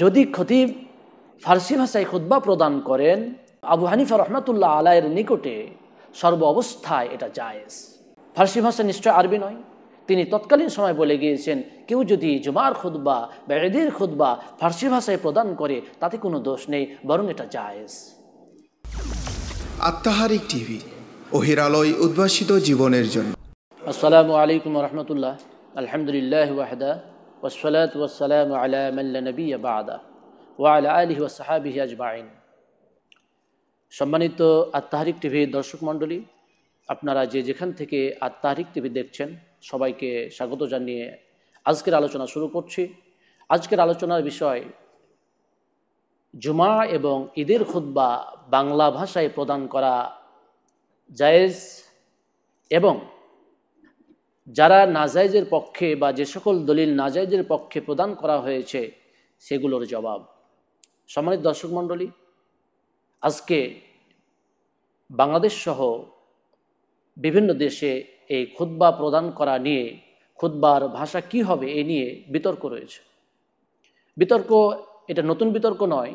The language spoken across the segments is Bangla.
যদি খতিব ফার্সি ভাষায় খুদ্া প্রদান করেন আবু হানিফা রহমাতুল্লাহ আলায়ের নিকটে সর্ব অবস্থায় এটা জায়েজ ফার্সি ভাষা নিশ্চয় আরবি নয় তিনি তৎকালীন সময় বলে গিয়েছেন কেউ যদি জুমার খুদ্ বা এদের বা ফার্সি ভাষায় প্রদান করে তাতে কোনো দোষ নেই বরং এটা জায়েজ আত্মাহারিক টিভি ওহিরালয় উদ্ভাসিত জীবনের জন্য আসসালামু আলাইকুম রহমতুল্লাহ আলহামদুলিল্লাহ ওয়াহদা والصلاة والسلام على من لا نبي وعلى آله وصحابه أجمعين সম্মানিত আত্মাহারিক টিভির দর্শক মণ্ডলী আপনারা যে যেখান থেকে আত্মাহারিক টিভি দেখছেন সবাইকে স্বাগত জানিয়ে আজকের আলোচনা শুরু করছি আজকের আলোচনার বিষয় জুমা এবং ঈদের খুদ্া বাংলা ভাষায় প্রদান করা জায়েজ এবং যারা নাজাইজের পক্ষে বা যে সকল দলিল নাজাইজের পক্ষে প্রদান করা হয়েছে সেগুলোর জবাব সম্মানিত দর্শক মণ্ডলী আজকে বাংলাদেশ সহ বিভিন্ন দেশে এই খুদ্া প্রদান করা নিয়ে খুদ্বার ভাষা কি হবে এ নিয়ে বিতর্ক রয়েছে বিতর্ক এটা নতুন বিতর্ক নয়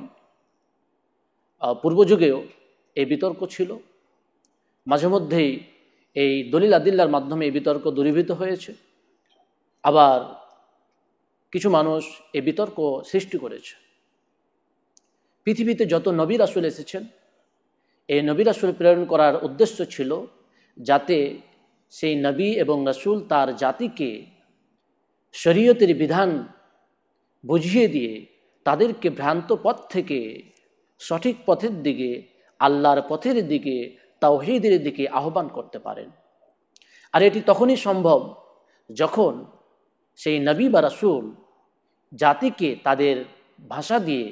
পূর্বযুগেও এই বিতর্ক ছিল মাঝে মধ্যেই এই দলিল আদিল্লার মাধ্যমে এই বিতর্ক দূরীভূত হয়েছে আবার কিছু মানুষ এই বিতর্ক সৃষ্টি করেছে পৃথিবীতে যত নবী রাসুল এসেছেন এই নবী আসল প্রেরণ করার উদ্দেশ্য ছিল যাতে সেই নবী এবং রাসুল তার জাতিকে শরীয়তের বিধান বুঝিয়ে দিয়ে তাদেরকে ভ্রান্ত পথ থেকে সঠিক পথের দিকে আল্লাহর পথের দিকে তাওহিদের দিকে আহ্বান করতে পারেন আর এটি তখনই সম্ভব যখন সেই নবী বা রাসুল জাতিকে তাদের ভাষা দিয়ে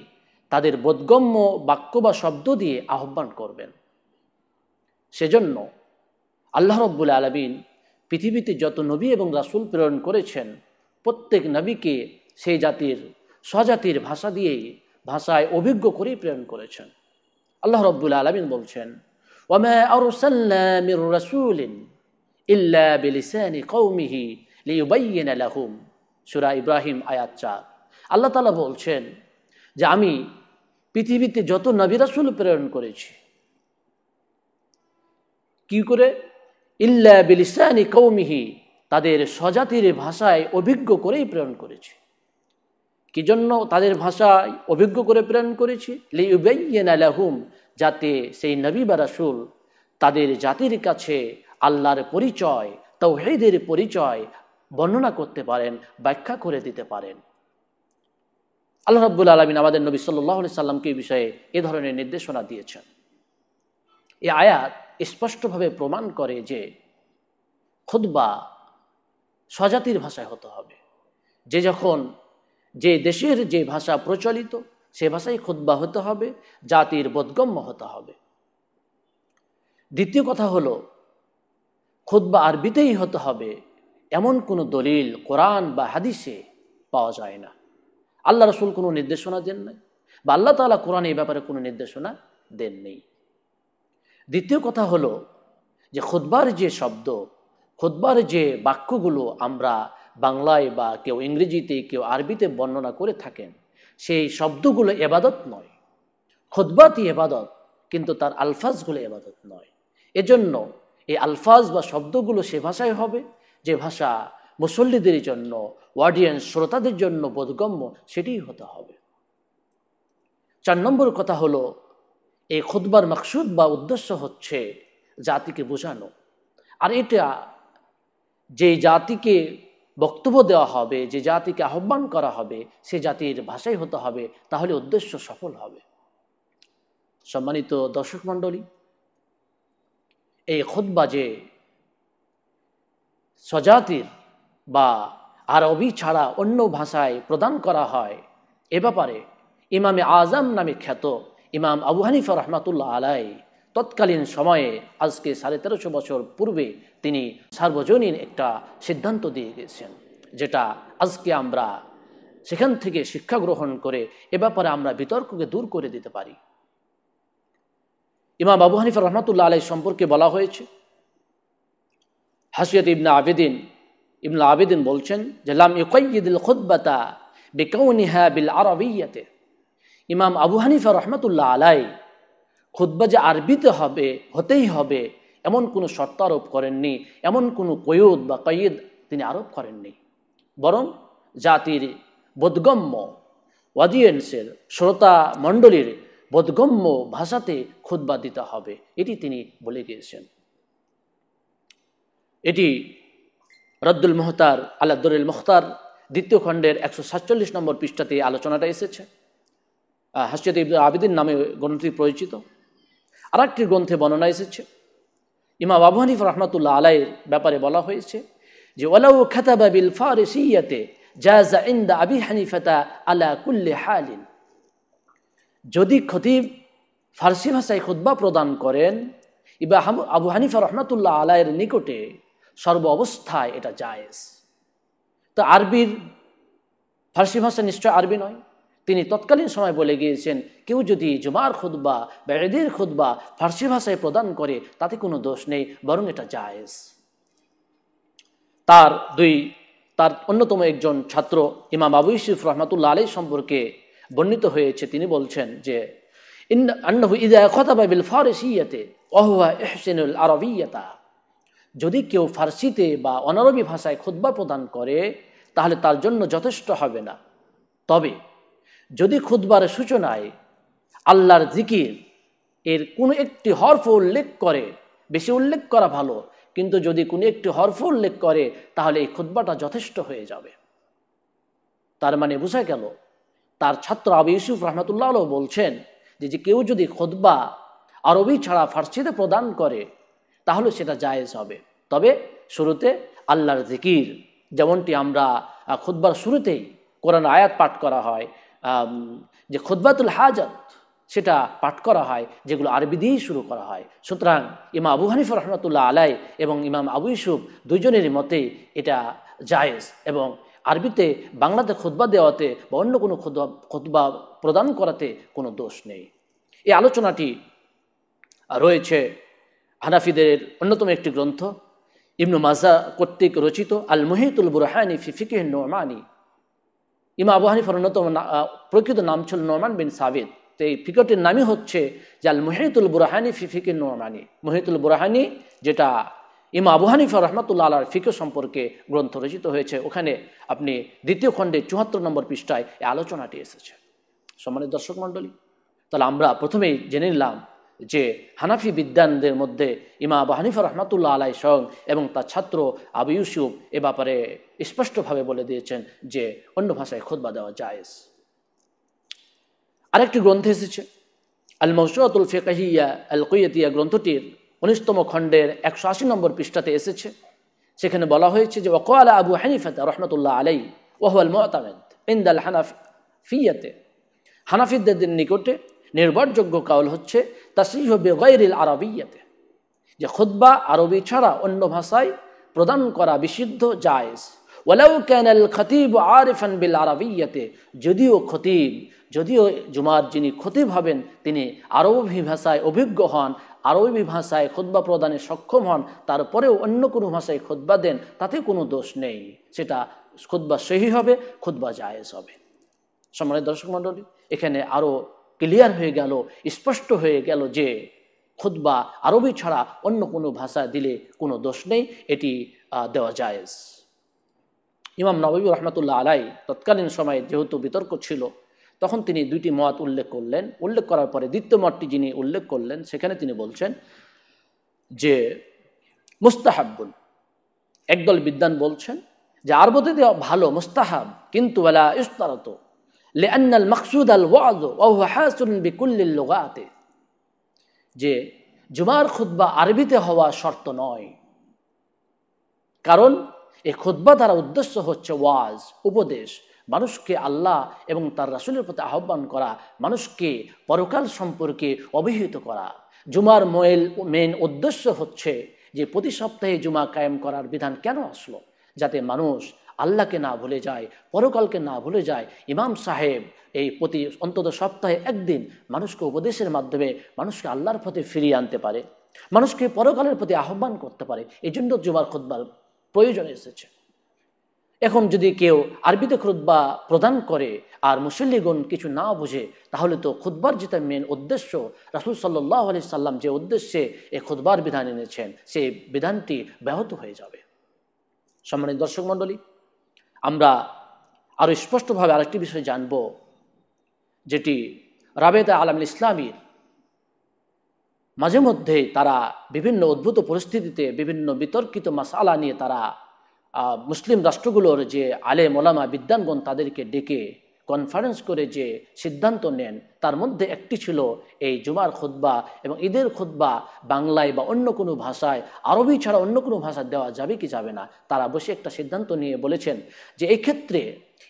তাদের বোধগম্য বাক্য বা শব্দ দিয়ে আহ্বান করবেন সেজন্য আল্লাহ রব্বুল আলমিন পৃথিবীতে যত নবী এবং রাসুল প্রেরণ করেছেন প্রত্যেক নবীকে সেই জাতির স্বজাতির ভাষা দিয়েই ভাষায় অভিজ্ঞ করেই প্রেরণ করেছেন আল্লাহ রব্বুল আলমিন বলছেন ওয়ামা আরসাল্লামির রাসূলিন ইল্লা বিলিসানি কওমিহি লিইবাইয়িনা লাহুম সূরা ইব্রাহিম আয়াত 4 আল্লাহ তাআলা বলছেন যে আমি পৃথিবীতে যত নবী রাসূল প্রেরণ করেছি কি করে ইল্লা বিলিসানি কৌমিহি তাদের স্বজাতির ভাষায় অভিজ্ঞ করেই প্রেরণ করেছি কি জন্য তাদের ভাষায় অভিজ্ঞ করে প্রেরণ করেছি লিউবাইয়ান আলাহুম যাতে সেই নবী বা রাসুল তাদের জাতির কাছে আল্লাহর পরিচয় তৌহেদের পরিচয় বর্ণনা করতে পারেন ব্যাখ্যা করে দিতে পারেন আল্লাহ রব্বুল আলমিন আমাদের নবী সাল্লাহ সাল্লামকে এই বিষয়ে এ ধরনের নির্দেশনা দিয়েছেন এ আয়াত স্পষ্টভাবে প্রমাণ করে যে খুদ্া স্বজাতির ভাষায় হতে হবে যে যখন যে দেশের যে ভাষা প্রচলিত সে ভাষায় খুদ্া হতে হবে জাতির বোধগম্য হতে হবে দ্বিতীয় কথা হলো খুদ্া আরবিতেই হতে হবে এমন কোনো দলিল কোরআন বা হাদিসে পাওয়া যায় না আল্লাহ রসুল কোনো নির্দেশনা দেন নাই বা আল্লাহ তালা কোরআন এই ব্যাপারে কোনো নির্দেশনা দেন নেই দ্বিতীয় কথা হলো যে খুদ্বার যে শব্দ খুদ্বার যে বাক্যগুলো আমরা বাংলায় বা কেউ ইংরেজিতে কেউ আরবিতে বর্ণনা করে থাকেন সেই শব্দগুলো এবাদত নয় খোদবাতি এবাদত কিন্তু তার আলফাজগুলো এবাদত নয় এজন্য এই আলফাজ বা শব্দগুলো সে ভাষায় হবে যে ভাষা মুসল্লিদের জন্য অডিয়েন্স শ্রোতাদের জন্য বোধগম্য সেটিই হতে হবে চার নম্বর কথা হলো এই খুদ্বার মাকসুদ বা উদ্দেশ্য হচ্ছে জাতিকে বোঝানো আর এটা যে জাতিকে বক্তব্য দেওয়া হবে যে জাতিকে আহ্বান করা হবে সে জাতির ভাষাই হতে হবে তাহলে উদ্দেশ্য সফল হবে সম্মানিত দর্শক মণ্ডলী এই খোদবা যে স্বজাতির বা আরবি ছাড়া অন্য ভাষায় প্রদান করা হয় এ ব্যাপারে ইমামে আজম নামে খ্যাত ইমাম আবু হানিফ রহমাতুল্লাহ আলাই তৎকালীন সময়ে আজকে সাড়ে তেরোশো বছর পূর্বে তিনি সার্বজনীন একটা সিদ্ধান্ত দিয়ে গেছেন যেটা আজকে আমরা সেখান থেকে শিক্ষা গ্রহণ করে এ ব্যাপারে আমরা বিতর্ককে দূর করে দিতে পারি ইমাম আবু হানিফা রহমতুল্লাহ আলাই সম্পর্কে বলা হয়েছে হাসিয়ত ইবনা আবেদিন ইবনা আবেদিন বলছেন যে লাম ইকাইদুল খুদ্বাতা বেকাউনিহা বিল আরবিয়াতে ইমাম আবু হানিফা রহমতুল্লাহ আলাই খুদ্া যে আরবিতে হবে হতেই হবে এমন কোনো শর্ত আরোপ করেননি এমন কোনো কৈয়দ বা কৈয়দ তিনি আরোপ করেননি বরং জাতির বোধগম্য অডিয়েন্সের শ্রোতা মণ্ডলীর বোধগম্য ভাষাতে খুদ্া দিতে হবে এটি তিনি বলে গিয়েছেন এটি রদ্দুল মোহতার আল্লাদুল মুখতার দ্বিতীয় খণ্ডের একশো সাতচল্লিশ নম্বর পৃষ্ঠাতে আলোচনাটা এসেছে হাসিয়াত ইবদুল আবিদিন নামে গণটি পরিচিত আর একটি গ্রন্থে বর্ণনা এসেছে ইমা আবু হানিফ রহমাতুল্লাহ আলাইয়ের ব্যাপারে বলা হয়েছে যে ওলাউ খাতাবা বিল ফারসিয়াতে জাজা ইন্দা আবি হানিফাতা আলা কুল্লে হালিন যদি খতিব ফার্সি ভাষায় খুদ্া প্রদান করেন ইবা আবু হানিফা রহমাতুল্লাহ আলায়ের নিকটে সর্ব অবস্থায় এটা জায়েজ তো আরবির ফার্সি ভাষা নিশ্চয় আরবি নয় তিনি তৎকালীন সময় বলে গিয়েছেন কেউ যদি জুমার খুদ্া বা এদের বা ফার্সি ভাষায় প্রদান করে তাতে কোনো দোষ নেই বরং এটা জায়েজ তার দুই তার অন্যতম একজন ছাত্র ইমাম আবু ইউসুফ রহমাতুল্লা আলী সম্পর্কে বর্ণিত হয়েছে তিনি বলছেন যে যদি কেউ ফার্সিতে বা অনারবি ভাষায় খুদ্া প্রদান করে তাহলে তার জন্য যথেষ্ট হবে না তবে যদি খুদবার সূচনায় আল্লাহর জিকির এর কোনো একটি হরফ উল্লেখ করে বেশি উল্লেখ করা ভালো কিন্তু যদি কোনো একটি হরফ উল্লেখ করে তাহলে এই খুদ্বাটা যথেষ্ট হয়ে যাবে তার মানে বোঝা গেল তার ছাত্র আবু ইউসুফ রহমতুল্লাহ বলছেন যে যে কেউ যদি খোদবা আরবি ছাড়া ফার্সিতে প্রদান করে তাহলে সেটা জায়েজ হবে তবে শুরুতে আল্লাহর জিকির যেমনটি আমরা খুদ্বার শুরুতেই কোরআন আয়াত পাঠ করা হয় যে খোদবাতুল হাজত সেটা পাঠ করা হয় যেগুলো আরবি দিয়েই শুরু করা হয় সুতরাং ইমা আবু হানিফ রহমতুল্লাহ আলাই এবং ইমাম আবু ইসুফ দুজনেরই মতে এটা জায়েজ এবং আরবিতে বাংলাতে খোদবা দেওয়াতে বা অন্য কোনো খোদবা খোদবা প্রদান করাতে কোনো দোষ নেই এই আলোচনাটি রয়েছে হানাফিদের অন্যতম একটি গ্রন্থ ইবনু মাজা কর্তৃক রচিত আল মুহিতুল বুরহানি ফিফিকে ফিকিহ নোমানি ইমা আবু হানিফার অন্যতম প্রকৃত নাম ছিল নোমান বিন সাবিদ তো এই ফিকটের নামই হচ্ছে জাল মুহিতুল বুরাহানি ফিফিকে নোমানি মুহিতুল বুরাহানি যেটা ইমা আবু হানিফা রহমাতুল্লা আলার ফিকে সম্পর্কে গ্রন্থ রচিত হয়েছে ওখানে আপনি দ্বিতীয় খণ্ডে চুয়াত্তর নম্বর পৃষ্ঠায় এই আলোচনাটি এসেছে সম্মানিত দর্শক মণ্ডলী তাহলে আমরা প্রথমেই জেনে নিলাম যে হানাফি বিদ্যানদের মধ্যে ইমা হানিফা রহমাতুল্লাহ আলাই সং এবং তার ছাত্র আবু ইউসুফ এ ব্যাপারে স্পষ্টভাবে বলে দিয়েছেন যে অন্য ভাষায় খোদবা দেওয়া জায়েজ আরেকটি গ্রন্থ এসেছে আল মৌসুরাতুল ফেকাহিয়া আল কৈয়তিয়া গ্রন্থটির উনিশতম খণ্ডের একশো আশি নম্বর পৃষ্ঠাতে এসেছে সেখানে বলা হয়েছে যে আলা আবু হানিফাতা রহমতুল্লাহ আলাই আল মোহতামেদ ইন্দাল হানাফ ফিয়াতে হানাফিদের নিকটে নির্ভরযোগ্য কাউল হচ্ছে তাসরিহ আরবি আরবিয়াতে যে খুদ্া আরবি ছাড়া অন্য ভাষায় প্রদান করা বিশুদ্ধ জায়েজ ওলাউ ক্যানেল খতিব আরিফান বিল আরবিয়াতে যদিও খতিব যদিও জুমার যিনি খতিব হবেন তিনি আরবি ভাষায় অভিজ্ঞ হন আরবি ভাষায় খোদ্া প্রদানে সক্ষম হন তারপরেও অন্য কোনো ভাষায় খোদ্া দেন তাতে কোনো দোষ নেই সেটা খোদ্া সহি হবে খোদ্া জায়েজ হবে সম্মানের দর্শক মণ্ডলী এখানে আরও ক্লিয়ার হয়ে গেল স্পষ্ট হয়ে গেল যে খুদ্া আরবি ছাড়া অন্য কোনো ভাষা দিলে কোনো দোষ নেই এটি দেওয়া জায়েজ ইমাম নবী রহমতুল্লাহ আলাই তৎকালীন সময়ে যেহেতু বিতর্ক ছিল তখন তিনি দুইটি মত উল্লেখ করলেন উল্লেখ করার পরে দ্বিতীয় মতটি যিনি উল্লেখ করলেন সেখানে তিনি বলছেন যে মুস্তাহাবুল একদল বিদ্যান বলছেন যে আরবতে দেওয়া ভালো মুস্তাহাব কিন্তু বেলা ইস্তারত লেআন আল মকসুদ আল ওয়াজ ওহ বিকুল্লিল লোগাতে যে জুমার খুদ্া আরবিতে হওয়া শর্ত নয় কারণ এই খুদ্া দ্বারা উদ্দেশ্য হচ্ছে ওয়াজ উপদেশ মানুষকে আল্লাহ এবং তার রাসুলের প্রতি আহ্বান করা মানুষকে পরকাল সম্পর্কে অভিহিত করা জুমার ময়েল মেন উদ্দেশ্য হচ্ছে যে প্রতি সপ্তাহে জুমা কায়েম করার বিধান কেন আসলো যাতে মানুষ আল্লাহকে না ভুলে যায় পরকালকে না ভুলে যায় ইমাম সাহেব এই প্রতি অন্তত সপ্তাহে একদিন মানুষকে উপদেশের মাধ্যমে মানুষকে আল্লাহর পথে ফিরিয়ে আনতে পারে মানুষকে পরকালের প্রতি আহ্বান করতে পারে এই জন্য জুমার খুদ্বার প্রয়োজন এসেছে এখন যদি কেউ আরবিতে খুদ্বা প্রদান করে আর মুসল্লিগণ কিছু না বুঝে তাহলে তো খুদ্বার যেটা মেন উদ্দেশ্য রাসুল সাল্লাহ আলি সাল্লাম যে উদ্দেশ্যে এই খুদ্বার বিধান এনেছেন সেই বিধানটি ব্যাহত হয়ে যাবে সম্মানিত দর্শক মণ্ডলী আমরা আরও স্পষ্টভাবে আরেকটি বিষয় জানব যেটি রাবেদা আলম ইসলামীর মাঝে মধ্যে তারা বিভিন্ন অদ্ভুত পরিস্থিতিতে বিভিন্ন বিতর্কিত মশালা নিয়ে তারা মুসলিম রাষ্ট্রগুলোর যে আলে মোলামা বিদ্যানগণ তাদেরকে ডেকে কনফারেন্স করে যে সিদ্ধান্ত নেন তার মধ্যে একটি ছিল এই জুমার খুদ্া এবং ঈদের খুদ্া বাংলায় বা অন্য কোনো ভাষায় আরবি ছাড়া অন্য কোনো ভাষা দেওয়া যাবে কি যাবে না তারা বসে একটা সিদ্ধান্ত নিয়ে বলেছেন যে এই ক্ষেত্রে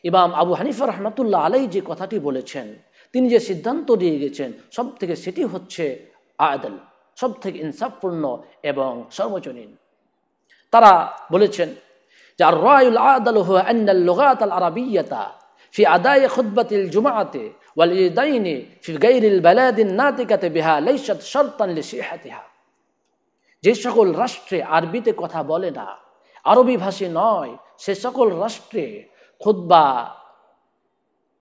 ইমাম আবু হানিফা রহমতুল্লাহ আলাই যে কথাটি বলেছেন তিনি যে সিদ্ধান্ত দিয়ে গেছেন সব থেকে সেটি হচ্ছে আয়দল সব থেকে ইনসাফপূর্ণ এবং সর্বজনীন তারা বলেছেন যে আর রায়ুল আদল হুয়া আন্নাল লুগাত আল আরাবিয়াতা ফি আদায় খুদ্বাতিল জুমাতে ওয়ালিদাইনে ফি গাইরিল বেলাদিন নাতিকাতে বিহা লাইসাত শর্তানলি সিহাতিহা যে সকল রাষ্ট্রে আরবিতে কথা বলে না আরবি ভাষী নয় সে সকল রাষ্ট্রে খুদ্া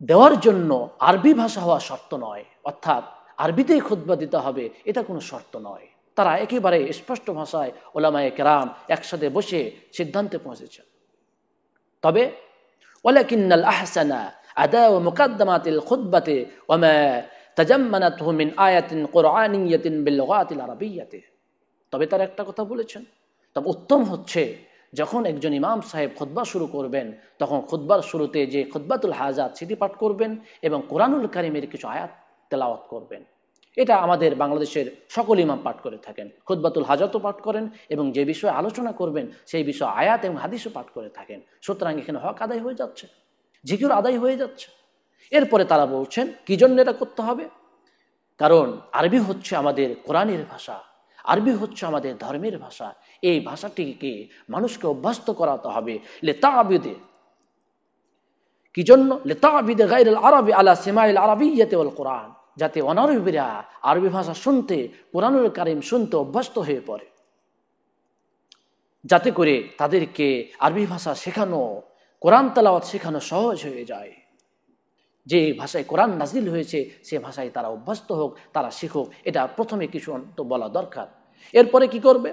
দেওয়ার জন্য আরবি ভাষা হওয়া শর্ত নয় অর্থাৎ আরবিতেই খুদ্া দিতে হবে এটা কোনো শর্ত নয় তারা একেবারে স্পষ্ট ভাষায় ওলামায়ে কেরাম একসাথে বসে সিদ্ধান্তে পৌঁছেছেন তবে ولكن الأحسن أداء مقدمة الخطبة وما تجمنته من آية قرآنية باللغات العربية طب إتار إكتا كتا بولتشن طب أتم هتشي جخون إك جن إمام صاحب خطبة شروع كوربين تخون خطبة شروع تيجي خطبة الحاجات سيدي پت كوربين إبن قرآن الكريم إركشو آيات تلاوت كوربين এটা আমাদের বাংলাদেশের সকল ইমাম পাঠ করে থাকেন খুদ্বাতুল হাজাতও পাঠ করেন এবং যে বিষয়ে আলোচনা করবেন সেই বিষয়ে আয়াত এবং হাদিসও পাঠ করে থাকেন সুতরাং এখানে হক আদায় হয়ে যাচ্ছে ঝিকির আদায় হয়ে যাচ্ছে এরপরে তারা বলছেন কী জন্য এটা করতে হবে কারণ আরবি হচ্ছে আমাদের কোরআনের ভাষা আরবি হচ্ছে আমাদের ধর্মের ভাষা এই ভাষাটিকে মানুষকে অভ্যস্ত করাতে হবে লেতা আবিদে কি জন্য লেতা আবিদে গাইল আরবি আলা সেমাইল আরবি ইয়েতে কোরআন যাতে অনারবীরা আরবি ভাষা শুনতে কোরআনুল কারিম শুনতে অভ্যস্ত হয়ে পড়ে যাতে করে তাদেরকে আরবি ভাষা শেখানো কোরআন তালাওয়াত শেখানো সহজ হয়ে যায় যে ভাষায় কোরআন নাজিল হয়েছে সে ভাষায় তারা অভ্যস্ত হোক তারা শিখুক এটা প্রথমে কিছু অন্ত বলা দরকার এরপরে কি করবে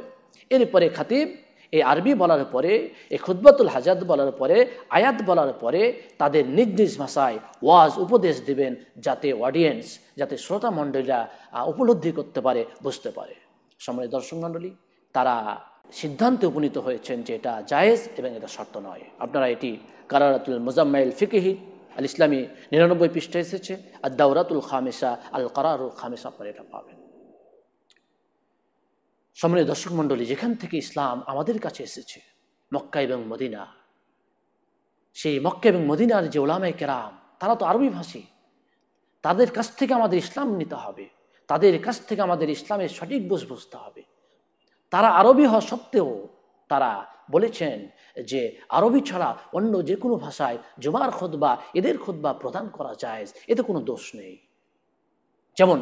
এরপরে খাতিব এই আরবি বলার পরে এই খুদ্বাতুল হাজাত বলার পরে আয়াত বলার পরে তাদের নিজ নিজ ভাষায় ওয়াজ উপদেশ দিবেন যাতে অডিয়েন্স যাতে শ্রোতা মণ্ডলীরা উপলব্ধি করতে পারে বুঝতে পারে সময় দর্শক মণ্ডলী তারা সিদ্ধান্তে উপনীত হয়েছেন যে এটা জায়েজ এবং এটা শর্ত নয় আপনারা এটি কারারাতুল মোজাম্মাইল ফিকেহি আল ইসলামী নিরানব্বই পৃষ্ঠা এসেছে আর দাউরাতুল খামেসা আল কারারুল খামেসা পরে এটা পাবেন সম্মানিত দর্শক মণ্ডলী যেখান থেকে ইসলাম আমাদের কাছে এসেছে মক্কা এবং মদিনা সেই মক্কা এবং মদিনার যে ওলামায় কেরাম তারা তো আরবি ভাষী তাদের কাছ থেকে আমাদের ইসলাম নিতে হবে তাদের কাছ থেকে আমাদের ইসলামের সঠিক বোঝ বুঝতে হবে তারা আরবি হওয়া সত্ত্বেও তারা বলেছেন যে আরবি ছাড়া অন্য যে কোনো ভাষায় জুমার খোদবা এদের খোদবা প্রদান করা যায় এতে কোনো দোষ নেই যেমন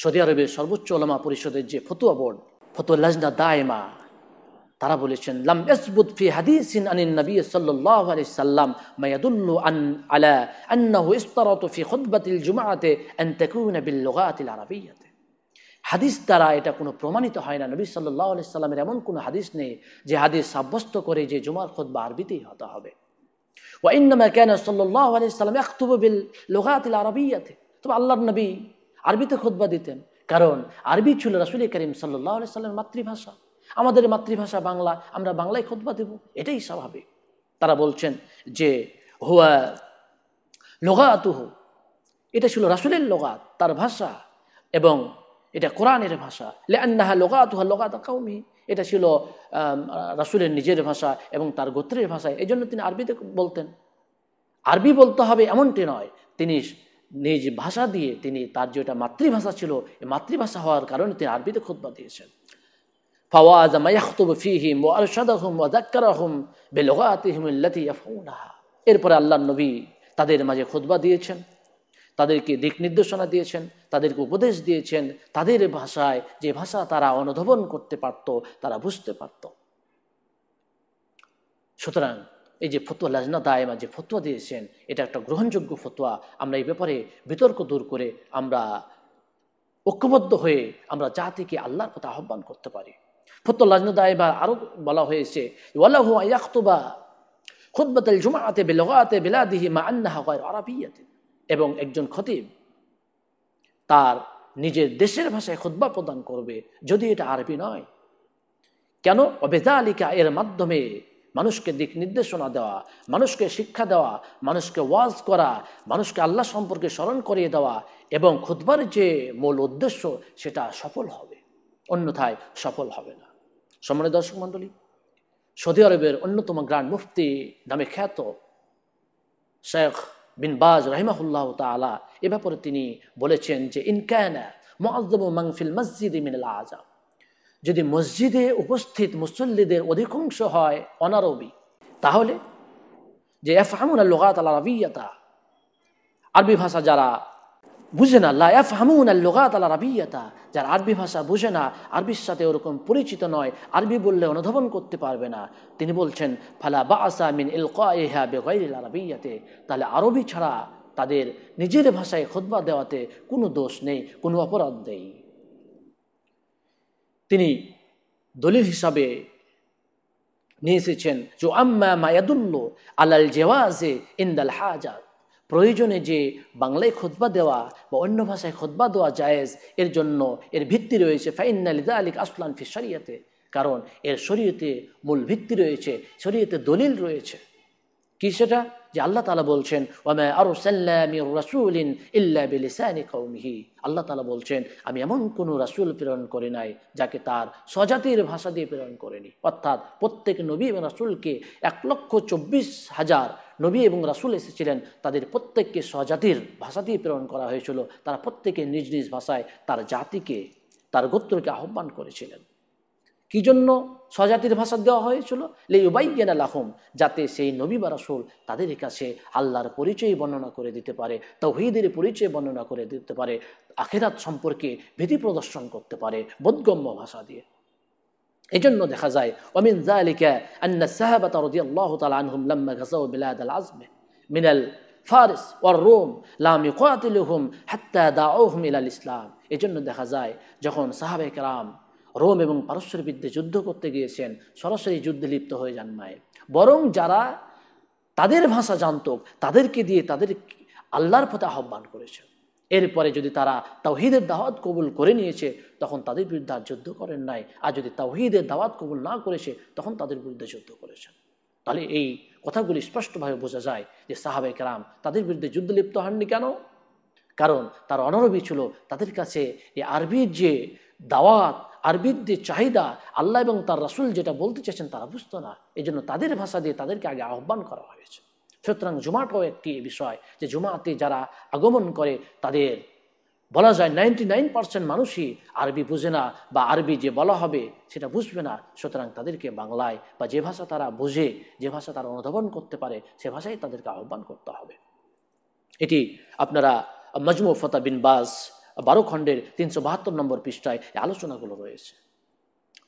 সৌদি আরবের সর্বোচ্চ ওলামা পরিষদের যে ফতুয়া বোর্ড فتوى اللجنة الدائمة তারা বলেছেন লাম ইসবুত ফি হাদিসিন আনিন নবী সাল্লাল্লাহু আলাইহি সাল্লাম মা ইয়াদুল্লু আন আলা আন্নাহু ইসতারাতু ফি খুতবাতিল জুমআতে আন তাকুনা বিল লুগাতিল আরাবিয়াতে হাদিস দ্বারা এটা কোনো প্রমাণিত হয় না নবী সাল্লাল্লাহু আলাইহি সাল্লামের এমন কোনো হাদিস নেই যে হাদিস সাব্যস্ত করে যে জুমার খুতবা আরবিতেই হতে হবে وإنما كان صلى الله عليه وسلم يخطب باللغات العربية তবে আল্লাহর নবী আরবিতে খুতবা দিতেন কারণ আরবি ছিল রাসুল করিম সাল্লাহ সাল্লামের মাতৃভাষা আমাদের মাতৃভাষা বাংলা আমরা বাংলায় খোদবা দেব এটাই স্বাভাবিক তারা বলছেন যে হুয়া লোগাতুহ এটা ছিল রাসুলের লোগাত তার ভাষা এবং এটা কোরআনের ভাষা লে আন্নাহা লোগাতুহা লোগাত কাউমি এটা ছিল রাসুলের নিজের ভাষা এবং তার গোত্রের ভাষা এই জন্য তিনি আরবিতে বলতেন আরবি বলতে হবে এমনটি নয় তিনি নিজ ভাষা দিয়ে তিনি তার যেটা মাতৃভাষা ছিল এই মাতৃভাষা হওয়ার কারণে তিনি আরবিতে খোদবা দিয়েছেন এরপরে আল্লাহ নবী তাদের মাঝে খুতবা দিয়েছেন তাদেরকে দিক নির্দেশনা দিয়েছেন তাদেরকে উপদেশ দিয়েছেন তাদের ভাষায় যে ভাষা তারা অনুধবন করতে পারত তারা বুঝতে পারত সুতরাং এই যে ফতুয়া লাজনা দায়মা যে ফতুয়া দিয়েছেন এটা একটা গ্রহণযোগ্য ফতুয়া আমরা এই ব্যাপারে বিতর্ক দূর করে আমরা ঐক্যবদ্ধ হয়ে আমরা জাতিকে আল্লাহর পথে আহ্বান করতে পারি ফতুয়া লাজনা দায়মা আরও বলা হয়েছে ওয়ালাহু আয়াকতবা খুদ্বাতাল জুমাতে বেলগাতে বেলাদিহি মা আন্নাহা এবং একজন খতিব তার নিজের দেশের ভাষায় খুদ্া প্রদান করবে যদি এটা আরবি নয় কেন অবেদা আলিকা এর মাধ্যমে মানুষকে দিক নির্দেশনা দেওয়া মানুষকে শিক্ষা দেওয়া মানুষকে ওয়াজ করা মানুষকে আল্লাহ সম্পর্কে স্মরণ করিয়ে দেওয়া এবং খুদবার যে মূল উদ্দেশ্য সেটা সফল হবে অন্যথায় সফল হবে না সম্মানের দর্শক মণ্ডলী সৌদি আরবের অন্যতম গ্র্যান্ড মুফতি নামে খ্যাত শেখ বিন বাজ রাহিমাহুল্লাহ তালা এ ব্যাপারে তিনি বলেছেন যে ইনক্যানা মোয়াজ্জম মাংফিল মসজিদ মিনাল আজাম যদি মসজিদে উপস্থিত মুসল্লিদের অধিকাংশ হয় অনারবি তাহলে যে এফহামুন আল্লাত আল আরবি ভাষা যারা বুঝে না লা এফহামুন আল্লাত আল যারা আরবি ভাষা বুঝে না আরবির সাথে ওরকম পরিচিত নয় আরবি বললে অনুধাবন করতে পারবে না তিনি বলছেন ফালা বা আসামিন ইলকা ইহা বেগাইল তাহলে আরবি ছাড়া তাদের নিজের ভাষায় খোদবা দেওয়াতে কোনো দোষ নেই কোনো অপরাধ নেই তিনি দলিল হিসাবে নিয়ে এসেছেন যে আম্মা মায়াদুল্ল আলাল জেওয়াজে ইন্দাল হাজাদ প্রয়োজনে যে বাংলায় খোদবা দেওয়া বা অন্য ভাষায় খোদবা দেওয়া জায়েজ এর জন্য এর ভিত্তি রয়েছে ফাইনালিদা আলিক আসলান ফি কারণ এর শরীয়তে মূল ভিত্তি রয়েছে শরীয়তে দলিল রয়েছে কি সেটা যে আল্লাহ তালা বলছেন আল্লাহ তালা বলছেন আমি এমন কোনো রাসুল প্রেরণ করি নাই যাকে তার স্বজাতির ভাষা দিয়ে প্রেরণ করেনি অর্থাৎ প্রত্যেক নবী এবং রাসুলকে এক লক্ষ চব্বিশ হাজার নবী এবং রাসুল এসেছিলেন তাদের প্রত্যেককে স্বজাতির ভাষা দিয়ে প্রেরণ করা হয়েছিল তারা প্রত্যেকে নিজ নিজ ভাষায় তার জাতিকে তার গোত্রকে আহ্বান করেছিলেন কি জন্য স্বজাতির ভাষা দেওয়া হয়েছিল লেউবাইয়ান আলাহম যাতে সেই নবী বা রাসুল তাদের কাছে আল্লাহর পরিচয় বর্ণনা করে দিতে পারে তৌহিদের পরিচয় বর্ণনা করে দিতে পারে আখেরাত সম্পর্কে ভীতি প্রদর্শন করতে পারে বোধগম্য ভাষা দিয়ে এজন্য দেখা যায় অমিন জালিকা আন্না সাহাবাত রদি আল্লাহ তালহম লম্মা লাম্মা ঘাসাউ বিলাদ আল আজমে মিনাল ফারিস ওর রোম লাম ইকাতিলুহুম হাত্তা দাওহুম ইলাল ইসলাম এজন্য দেখা যায় যখন সাহাবে কালাম রোম এবং পারস্যের বিরুদ্ধে যুদ্ধ করতে গিয়েছেন সরাসরি যুদ্ধে লিপ্ত হয়ে যান নাই বরং যারা তাদের ভাষা জানত তাদেরকে দিয়ে তাদের আল্লাহর পথে আহ্বান করেছে এরপরে যদি তারা তাওহিদের দাওয়াত কবুল করে নিয়েছে তখন তাদের বিরুদ্ধে আর যুদ্ধ করেন নাই আর যদি তাওহিদের দাওয়াত কবুল না করেছে তখন তাদের বিরুদ্ধে যুদ্ধ করেছেন তাহলে এই কথাগুলি স্পষ্টভাবে বোঝা যায় যে সাহাবে কেরাম তাদের বিরুদ্ধে যুদ্ধ লিপ্ত হননি কেন কারণ তার অনরবি ছিল তাদের কাছে এই আরবির যে দাওয়াত আরবিকদের চাহিদা আল্লাহ এবং তার রাসুল যেটা বলতে চেয়েছেন তারা বুঝতো না এই জন্য তাদের ভাষা দিয়ে তাদেরকে আগে আহ্বান করা হয়েছে সুতরাং জুমাটাও একটি বিষয় যে জুমাতে যারা আগমন করে তাদের বলা যায় নাইনটি নাইন পার্সেন্ট মানুষই আরবি বুঝে না বা আরবি যে বলা হবে সেটা বুঝবে না সুতরাং তাদেরকে বাংলায় বা যে ভাষা তারা বোঝে যে ভাষা তারা অনুধাবন করতে পারে সে ভাষাই তাদেরকে আহ্বান করতে হবে এটি আপনারা মজমু ফতাবিন বিন বাস বারো খণ্ডের তিনশো বাহাত্তর নম্বর পৃষ্ঠায় এই আলোচনাগুলো রয়েছে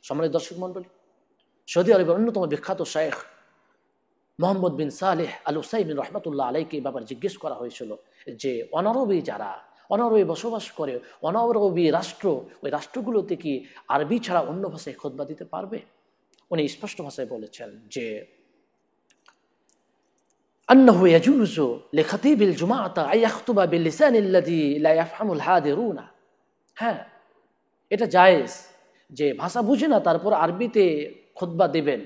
সম্মানিত দর্শক মণ্ডলী সৌদি আরবের অন্যতম বিখ্যাত শেখ মোহাম্মদ বিন সালেহ আল উসাইমিন রহমতুল্লাহ আলাইকে ব্যাপার জিজ্ঞেস করা হয়েছিল যে অনারবী যারা অনারবে বসবাস করে অনারবী রাষ্ট্র ওই রাষ্ট্রগুলোতে কি আরবি ছাড়া অন্য ভাষায় খোদবা দিতে পারবে উনি স্পষ্ট ভাষায় বলেছেন যে أنه يجوز لخطيب الجمعة أن يخطب باللسان الذي لا يفهم الحاضرون হ্যাঁ এটা জায়েজ যে ভাষা বুঝে না তারপর আরবিতে খুদ্া দেবেন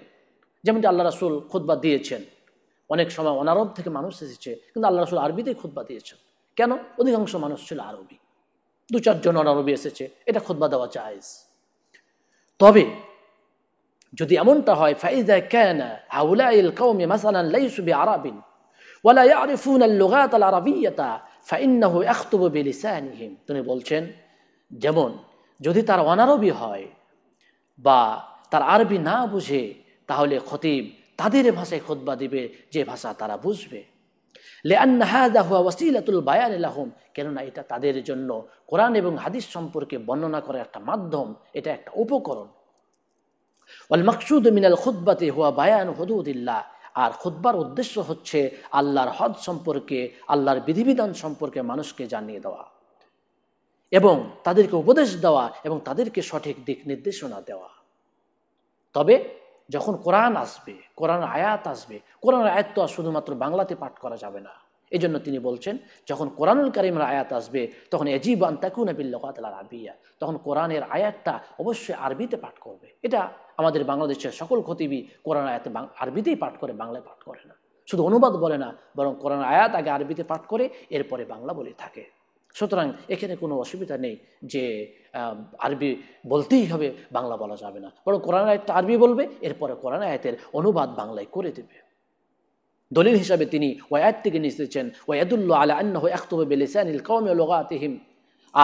যেমনটি আল্লাহ রাসুল খুদ্া দিয়েছেন অনেক সময় অনারব থেকে মানুষ এসেছে কিন্তু আল্লাহ রাসুল আরবিতেই খুদ্া দিয়েছেন কেন অধিকাংশ মানুষ ছিল আরবি দু চারজন অনারবি এসেছে এটা খুদ্া দেওয়া জায়েজ তবে যদি এমনটা হয় ফাইজা ক্যান হাউলা ইল কৌমি মাসালান লাইসুবি আরাবিন ওয়ালা ইয়ারিফুন আল্লুগাত আল আরবিয়তা ফাইন্নাহু আখতুব বিলিসানিহিম তিনি বলছেন যেমন যদি তার অনারবি হয় বা তার আরবি না বুঝে তাহলে খতিব তাদের ভাষায় খোদবা দিবে যে ভাষা তারা বুঝবে বায়ান কেননা এটা তাদের জন্য কোরআন এবং হাদিস সম্পর্কে বর্ণনা করার একটা মাধ্যম এটা একটা উপকরণ ওয়াল মকসুদ মিনাল খুদ্বাতে হুয়া বায়ান হদুদিল্লাহ আর খুদ্বার উদ্দেশ্য হচ্ছে আল্লাহর হদ সম্পর্কে আল্লাহর বিধিবিধান সম্পর্কে মানুষকে জানিয়ে দেওয়া এবং তাদেরকে উপদেশ দেওয়া এবং তাদেরকে সঠিক দিক নির্দেশনা দেওয়া তবে যখন কোরআন আসবে কোরআন আয়াত আসবে কোরআন আয়াত তো শুধুমাত্র বাংলাতে পাঠ করা যাবে না এই জন্য তিনি বলছেন যখন কোরআনুল করিমের আয়াত আসবে তখন এজিব আন্তাকুন আবিল্লাহ আবিয়া তখন কোরআনের আয়াতটা অবশ্যই আরবিতে পাঠ করবে এটা আমাদের বাংলাদেশের সকল খতিবি কোরআন আয়াতে আরবিতেই পাঠ করে বাংলায় পাঠ করে না শুধু অনুবাদ বলে না বরং কোরআন আয়াত আগে আরবিতে পাঠ করে এরপরে বাংলা বলে থাকে সুতরাং এখানে কোনো অসুবিধা নেই যে আরবি বলতেই হবে বাংলা বলা যাবে না বরং কোরআন আয়াত আরবি বলবে এরপরে কোরআন আয়াতের অনুবাদ বাংলায় করে দেবে দলিল হিসাবে তিনি ওয়াত থেকে নিয়েছেন ওয়াদুল্লাহ আলা আন্না হয় আখতুবে বেলিসানিল কৌমে লোগা আতিহিম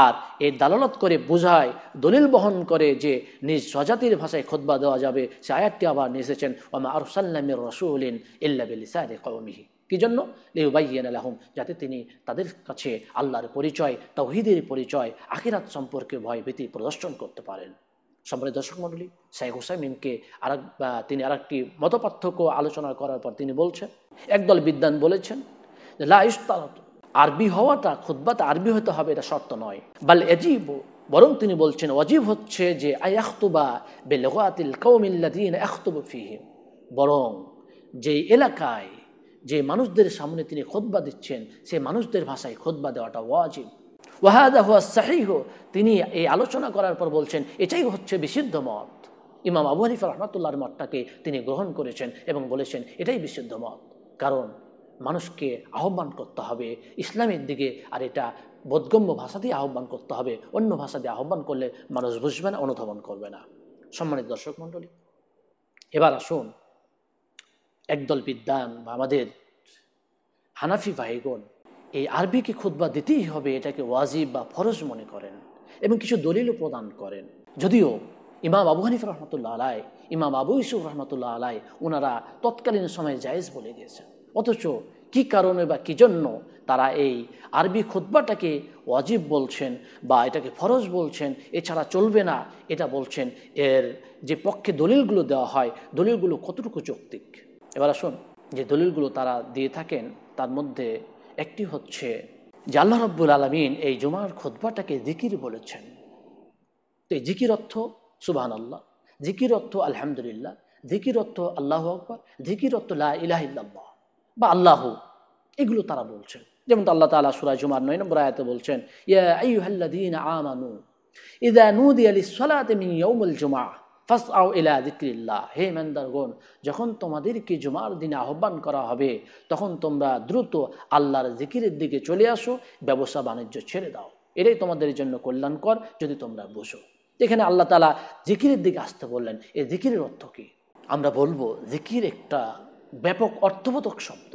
আর এই দালালত করে বোঝায় দলিল বহন করে যে নিজ স্বজাতির ভাষায় খোদবা দেওয়া যাবে সে আয়াতটি আবার নিয়েছেন ওমা আরসাল্লামের রসুলিন ইল্লাবিলিসারে কৌমিহি কি জন্য লেউবাইয়ান আলহম যাতে তিনি তাদের কাছে আল্লাহর পরিচয় তৌহিদের পরিচয় আখিরাত সম্পর্কে ভয় ভীতি প্রদর্শন করতে পারেন সম্প্রতি দর্শক মন্ডলী শেখ হুসাইমিমকে আর তিনি আর একটি মতপার্থক্য আলোচনা করার পর তিনি বলছেন একদল বিদ্যান বলেছেন লা ইস্তারত আরবি হওয়াটা খুদ্বাতে আরবি হতে হবে এটা শর্ত নয় বাল এজিব বরং তিনি বলছেন অজীব হচ্ছে যে আখতুবা বেলগাতিল কৌমিল্লাদিন আখতুব ফিহিম বরং যে এলাকায় যে মানুষদের সামনে তিনি খোদবা দিচ্ছেন সে মানুষদের ভাষায় খোদবা দেওয়াটা ওয়াজিব ওয়াহাদা হুয়া সাহিহ তিনি এই আলোচনা করার পর বলছেন এটাই হচ্ছে বিশুদ্ধ মত ইমাম আবু হরিফ রহমাতুল্লাহর মতটাকে তিনি গ্রহণ করেছেন এবং বলেছেন এটাই বিশুদ্ধ মত কারণ মানুষকে আহ্বান করতে হবে ইসলামের দিকে আর এটা বোধগম্য ভাষা দিয়ে আহ্বান করতে হবে অন্য ভাষা দিয়ে আহ্বান করলে মানুষ বুঝবে না অনুধাবন করবে না সম্মানিত দর্শক মণ্ডলী এবার আসুন একদল বিদ্যান বা আমাদের হানাফি ভাইগণ এই আরবিকে খুদ্া দিতেই হবে এটাকে ওয়াজিব বা ফরজ মনে করেন এবং কিছু দলিলও প্রদান করেন যদিও ইমাম আবু হানিফ রহমতুল্লাহ আলাই ইমাম আবু ইসুফ রহমতুল্লাহ আলাই ওনারা তৎকালীন সময়ে জায়েজ বলে দিয়েছেন অথচ কি কারণে বা কী জন্য তারা এই আরবি খুদ্বাটাকে অজীব বলছেন বা এটাকে ফরজ বলছেন এছাড়া চলবে না এটা বলছেন এর যে পক্ষে দলিলগুলো দেওয়া হয় দলিলগুলো কতটুকু যৌক্তিক এবার আসুন যে দলিলগুলো তারা দিয়ে থাকেন তার মধ্যে একটি হচ্ছে যে আল্লাহ রব্বুল আলমিন এই জুমার খোদবাটাকে জিকির বলেছেন তো এই জিকির অর্থ সুবাহান আল্লাহ জিকির অর্থ আলহামদুলিল্লাহ জিকির অর্থ আল্লাহ আকবর জিকির অর্থ লাহ ইল্লাহ বা আল্লাহ এগুলো তারা বলছেন যেমন আল্লাহ তালা সুরাজ জুমার নয় নম্বর আয়তে বলছেন ইয়ৌমুল ইলা হে মেন্দারগণ যখন তোমাদেরকে জুমার দিনে আহ্বান করা হবে তখন তোমরা দ্রুত আল্লাহর জিকিরের দিকে চলে আসো ব্যবসা বাণিজ্য ছেড়ে দাও এটাই তোমাদের জন্য কল্যাণকর যদি তোমরা বসো এখানে আল্লাহ তালা জিকিরের দিকে আসতে বললেন এই জিকিরের অর্থ কি আমরা বলবো জিকির একটা ব্যাপক অর্থবোধক শব্দ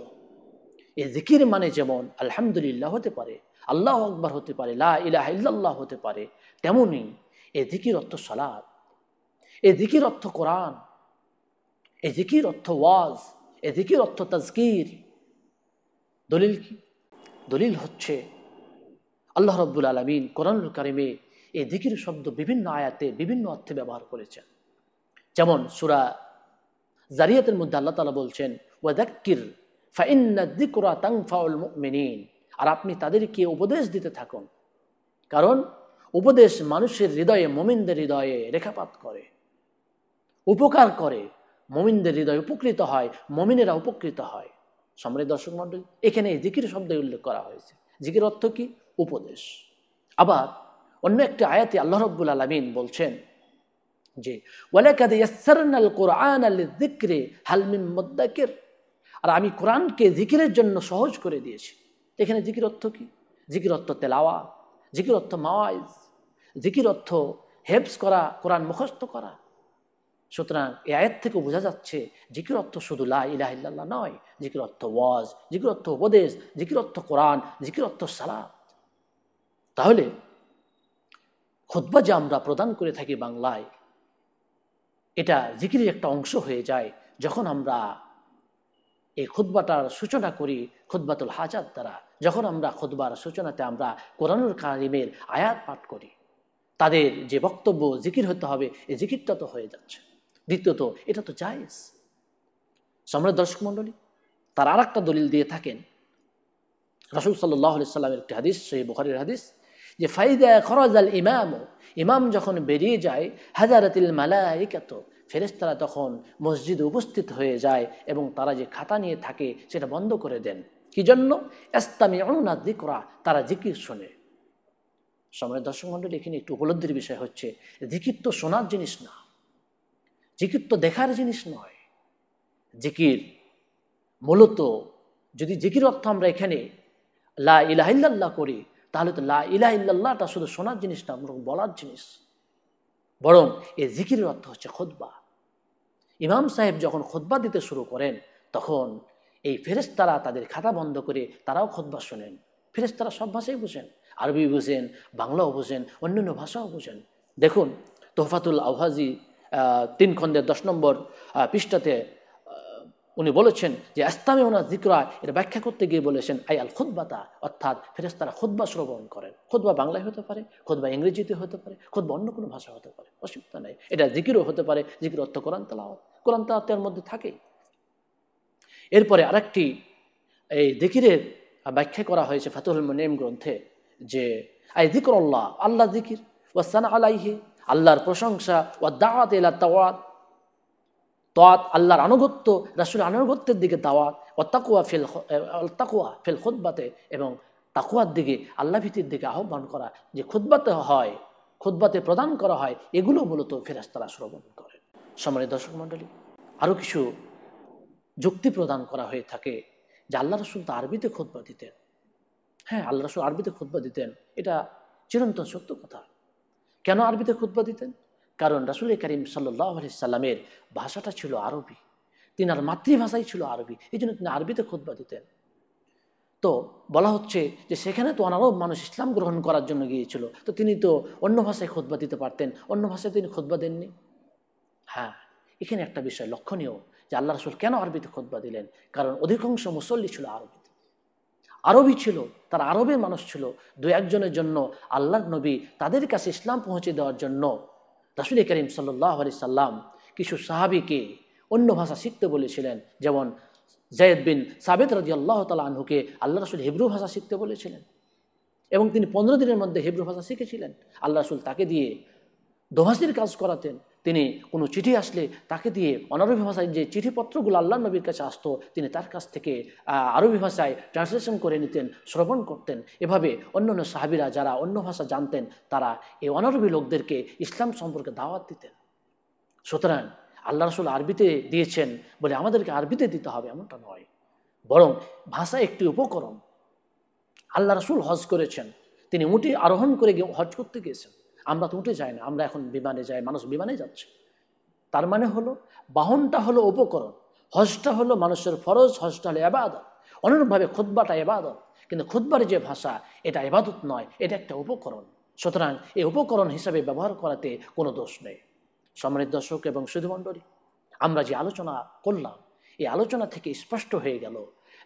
এ জিকির মানে যেমন আলহামদুলিল্লাহ হতে পারে আল্লাহ আকবর হতে পারে লা ইলাহ ইল্লাল্লাহ হতে পারে তেমনই এ জিকির অর্থ সালাদ এ জিকির অর্থ কোরআন এ জিকির অর্থ ওয়াজ এ জিকির অর্থ তাজকির দলিল কি দলিল হচ্ছে আল্লাহ রব্বুল আলমিন কোরআনুল কারিমে এ জিকির শব্দ বিভিন্ন আয়াতে বিভিন্ন অর্থে ব্যবহার করেছেন যেমন সুরা জারিয়াতের মধ্যে আল্লাহ তালা বলছেন ওয়াদাক্কির ফাইন্নাদিকুরা তাংফাউল মেনিন আর আপনি তাদেরকে উপদেশ দিতে থাকুন কারণ উপদেশ মানুষের হৃদয়ে মোমিনদের হৃদয়ে রেখাপাত করে উপকার করে মোমিনদের হৃদয় উপকৃত হয় মমিনেরা উপকৃত হয় সম্মানিত দর্শক মণ্ডল এখানে এই জিকির শব্দে উল্লেখ করা হয়েছে জিকির অর্থ কি উপদেশ আবার অন্য একটি আয়াতে আল্লাহ রব্বুল আলমিন বলছেন যে ওয়ালাকাদ ইয়াসসারনাল কোরআন আল যিকরি হাল আর আমি কোরআনকে জিকিরের জন্য সহজ করে দিয়েছি এখানে জিকির অর্থ কি জিকির অর্থ তেলাওয়া জিকির অর্থ মাওয়াইজ জিকির অর্থ হেপস করা কোরআন মুখস্থ করা সুতরাং এ আয়ের থেকে বোঝা যাচ্ছে জিকির অর্থ শুধু লা ইলাহিল্লাহ নয় জিকির অর্থ ওয়াজ জিকির অর্থ উপদেশ জিকির অর্থ কোরআন জিকির অর্থ সালাত তাহলে খুদ্া যে আমরা প্রদান করে থাকি বাংলায় এটা জিকিরের একটা অংশ হয়ে যায় যখন আমরা এই খুদ্বাটার সূচনা করি খুদ্বাতুল হাজাত দ্বারা যখন আমরা খুদ্বার সূচনাতে আমরা কোরআনুল কারিমের আয়াত পাঠ করি তাদের যে বক্তব্য জিকির হতে হবে এই জিকিরটা তো হয়ে যাচ্ছে দ্বিতীয়ত এটা তো জায়জ সম্রাট দর্শক মণ্ডলী তার আর দলিল দিয়ে থাকেন রসুল সাল্লাহ সাল্লামের একটি হাদিস সেই বুখারির হাদিস যে ফাইদা খরজ আল ইমাম ইমাম যখন বেরিয়ে যায় হাজারাতিল মালাইকাত ফেরেস্তারা তখন মসজিদে উপস্থিত হয়ে যায় এবং তারা যে খাতা নিয়ে থাকে সেটা বন্ধ করে দেন কি জন্য এস্তামি অনুনাথ দিকরা তারা জিকির শোনে সময় দর্শক মণ্ডলী এখানে একটু উপলব্ধির বিষয় হচ্ছে জিকির তো শোনার জিনিস না জিকির তো দেখার জিনিস নয় জিকির মূলত যদি জিকির অর্থ আমরা এখানে লা ইলাহিল্লাহ করি তাহলে তো লা ইলা ইল্লাহটা শুধু শোনার জিনিস না বলার জিনিস বরং এ জিকিরের অর্থ হচ্ছে খোদবা ইমাম সাহেব যখন খোদবা দিতে শুরু করেন তখন এই ফেরেস্তারা তাদের খাতা বন্ধ করে তারাও খোদবা শোনেন ফেরেস্তারা সব ভাষাই বুঝেন আরবি বুঝেন বাংলাও বুঝেন অন্যান্য ভাষাও বুঝেন দেখুন তোহফাতুল আহাজি তিন খন্দের দশ নম্বর পৃষ্ঠাতে উনি বলেছেন যে আস্তামে ওনার জিক্রা এর ব্যাখ্যা করতে গিয়ে বলেছেন আই আল খুদ্বাতা অর্থাৎ ফেরেস্তারা খুদ্বা শ্রবণ করেন খুদ্া বাংলায় হতে পারে খুদ্া ইংরেজিতে হতে পারে খুদ্া অন্য কোনো ভাষা হতে পারে অসুবিধা নেই এটা জিকিরও হতে পারে জিকির অর্থ কোরআন তালাওয়াত কোরআন তালাওয়াতের মধ্যে থাকে এরপরে আরেকটি এই জিকিরের ব্যাখ্যা করা হয়েছে ফাতুল নেম গ্রন্থে যে আই জিকর আল্লাহ আল্লাহ জিকির ওয়াসান আলাইহি আল্লাহর প্রশংসা ওয়া দাওয়াত এলা তাওয়াত তৎ আল্লাহর আনুগত্য রাসুল আনুগত্যের দিকে দাওয়াত অত্তাকুয়া ফেল অত্তাকুয়া ফেল খোদবাতে এবং তাকুয়ার দিকে আল্লাহ ভীতির দিকে আহ্বান করা যে খুদ্বাতে হয় খুদ্বাতে প্রদান করা হয় এগুলো মূলত ফেরাস্তারা শ্রবণ করে সম্মানিত দর্শক মণ্ডলী আরও কিছু যুক্তি প্রদান করা হয়ে থাকে যে আল্লাহ রসুল তো আরবিতে খোদবা দিতেন হ্যাঁ আল্লাহ রসুল আরবিতে খুদ্া দিতেন এটা চিরন্তন সত্য কথা কেন আরবিতে খুদ্া দিতেন কারণ রাসুল করিম সাল্লি সাল্লামের ভাষাটা ছিল আরবি তিনি আর মাতৃভাষাই ছিল আরবি এই জন্য তিনি আরবিতে খোদবা দিতেন তো বলা হচ্ছে যে সেখানে তো অনারব মানুষ ইসলাম গ্রহণ করার জন্য গিয়েছিল তো তিনি তো অন্য ভাষায় খোদবা দিতে পারতেন অন্য ভাষায় তিনি খোদবা দেননি হ্যাঁ এখানে একটা বিষয় লক্ষণীয় যে আল্লাহ রসুল কেন আরবিতে খোদবা দিলেন কারণ অধিকাংশ মুসল্লি ছিল আরবিতে আরবি ছিল তার আরবের মানুষ ছিল দু একজনের জন্য আল্লাহর নবী তাদের কাছে ইসলাম পৌঁছে দেওয়ার জন্য রাসুল করিম সাল্লাহ আলি সাল্লাম কিছু সাহাবিকে অন্য ভাষা শিখতে বলেছিলেন যেমন জায়দ বিন সাবেদ রাজি আল্লাহ তালা আনহুকে আল্লাহ রাসুল হিব্রু ভাষা শিখতে বলেছিলেন এবং তিনি পনেরো দিনের মধ্যে হিব্রু ভাষা শিখেছিলেন আল্লাহ রাসুল তাকে দিয়ে দোভাষীর কাজ করাতেন তিনি কোনো চিঠি আসলে তাকে দিয়ে অনারবি ভাষায় যে চিঠিপত্রগুলো আল্লাহ নবীর কাছে আসতো তিনি তার কাছ থেকে আরবি ভাষায় ট্রান্সলেশন করে নিতেন শ্রবণ করতেন এভাবে অন্য অন্য সাহাবিরা যারা অন্য ভাষা জানতেন তারা এই অনারবি লোকদেরকে ইসলাম সম্পর্কে দাওয়াত দিতেন সুতরাং আল্লাহ রসুল আরবিতে দিয়েছেন বলে আমাদেরকে আরবিতে দিতে হবে এমনটা নয় বরং ভাষা একটি উপকরণ আল্লাহ রসুল হজ করেছেন তিনি মুটি আরোহণ করে হজ করতে গিয়েছেন আমরা তো উঠে যাই না আমরা এখন বিমানে যাই মানুষ বিমানে যাচ্ছে তার মানে হলো বাহনটা হলো উপকরণ হজটা হলো মানুষের ফরজ হজটা হলো এবাদত অনুরূপভাবে খুদ্বাটা এবাদত কিন্তু খুদ্বার যে ভাষা এটা এবাদত নয় এটা একটা উপকরণ সুতরাং এই উপকরণ হিসাবে ব্যবহার করাতে কোনো দোষ নেই সমৃদ্ধ দর্শক এবং সুধুমণ্ডলী আমরা যে আলোচনা করলাম এই আলোচনা থেকে স্পষ্ট হয়ে গেল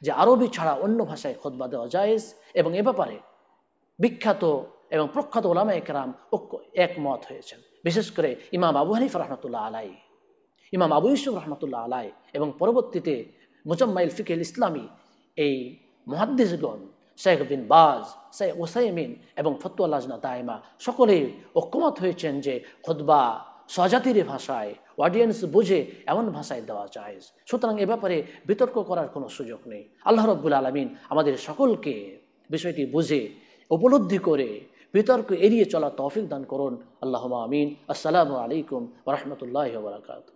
যে আরবি ছাড়া অন্য ভাষায় খোদবা দেওয়া জায়েজ এবং এ ব্যাপারে বিখ্যাত এবং প্রখ্যাত ওলামা একরাম একমত হয়েছেন বিশেষ করে ইমাম আবু হানিফ রহমতুল্লাহ আলাই ইমাম আবু ইউসুফ রহমতুল্লাহ আলাই এবং পরবর্তীতে মুজাম্মাইল ফিকেল ইসলামী এই মহাদ্দেশগণ শেখ বিন বাজ শেখ ওসাইমিন এবং ফতুয়াল্লাজনা তাইমা সকলেই ঐক্যমত হয়েছেন যে খোদবা স্বজাতির ভাষায় অডিয়েন্স বুঝে এমন ভাষায় দেওয়া যায় সুতরাং এ ব্যাপারে বিতর্ক করার কোনো সুযোগ নেই আল্লাহ রব্বুল আলমিন আমাদের সকলকে বিষয়টি বুঝে উপলব্ধি করে বিতর্ক এড়িয়ে চলা তৌফিক দান করুন আল্লাহ আমিন আসসালামু আলাইকুম রহমতুল্লাহ বরাকাতু